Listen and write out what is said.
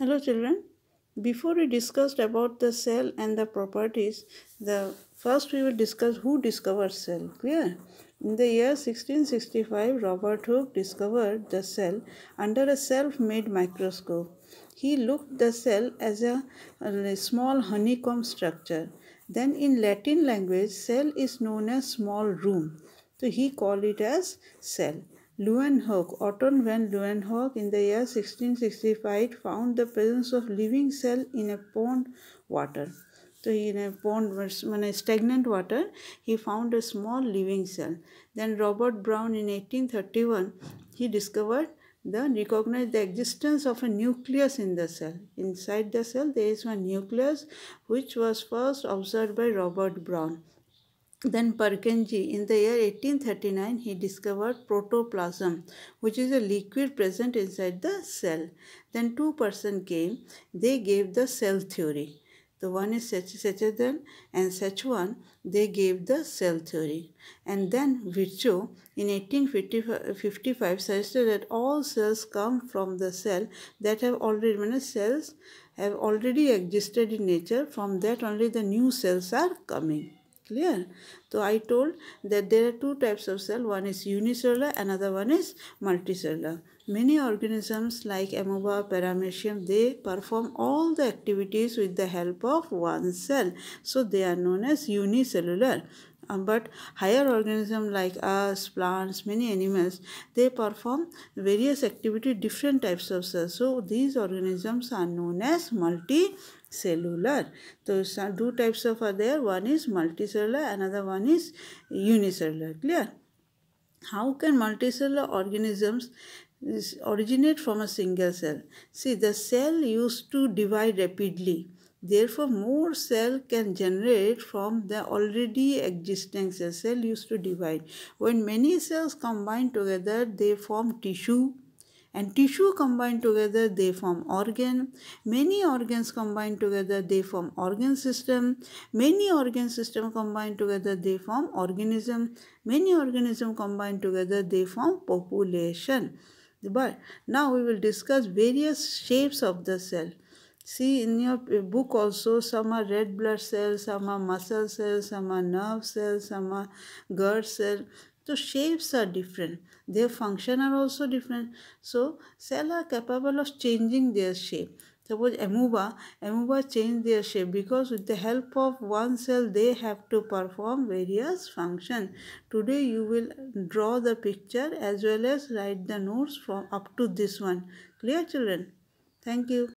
Hello children. Before we discussed about the cell and the properties, the first we will discuss who discovered cell. Clear? In the year 1665, Robert Hooke discovered the cell under a self-made microscope. He looked the cell as a, a small honeycomb structure. Then in Latin language, cell is known as small room. So he called it as cell. Leeuwenhoek. Otton van Leeuwenhoek in the year 1665 found the presence of living cell in a pond water. So in a pond, when stagnant water, he found a small living cell. Then Robert Brown in 1831, he discovered the recognized the existence of a nucleus in the cell. Inside the cell, there is one nucleus which was first observed by Robert Brown. Then Purkinje, in the year 1839, he discovered protoplasm, which is a liquid present inside the cell. Then two persons came, they gave the cell theory. The one is then and one they gave the cell theory. And then Virchow in 1855 suggested that all cells come from the cell that have already, many cells have already existed in nature, from that only the new cells are coming clear so i told that there are two types of cell one is unicellular another one is multicellular many organisms like amoeba paramecium they perform all the activities with the help of one cell so they are known as unicellular uh, but higher organisms like us, plants, many animals, they perform various activity, different types of cells. So these organisms are known as multi cellular. So are two types of are there. One is multicellular, another one is unicellular. Clear? How can multicellular organisms originate from a single cell? See, the cell used to divide rapidly. Therefore, more cell can generate from the already existing cell. Cell used to divide. When many cells combine together, they form tissue and tissue combine together they form organ many organs combine together they form organ system many organ system combine together they form organism many organism combine together they form population but now we will discuss various shapes of the cell see in your book also some are red blood cells some are muscle cells some are nerve cells some are gerd cell so shapes are different. Their function are also different. So cell are capable of changing their shape. Suppose amoeba, amoeba change their shape because with the help of one cell they have to perform various function. Today you will draw the picture as well as write the notes from up to this one. Clear children? Thank you.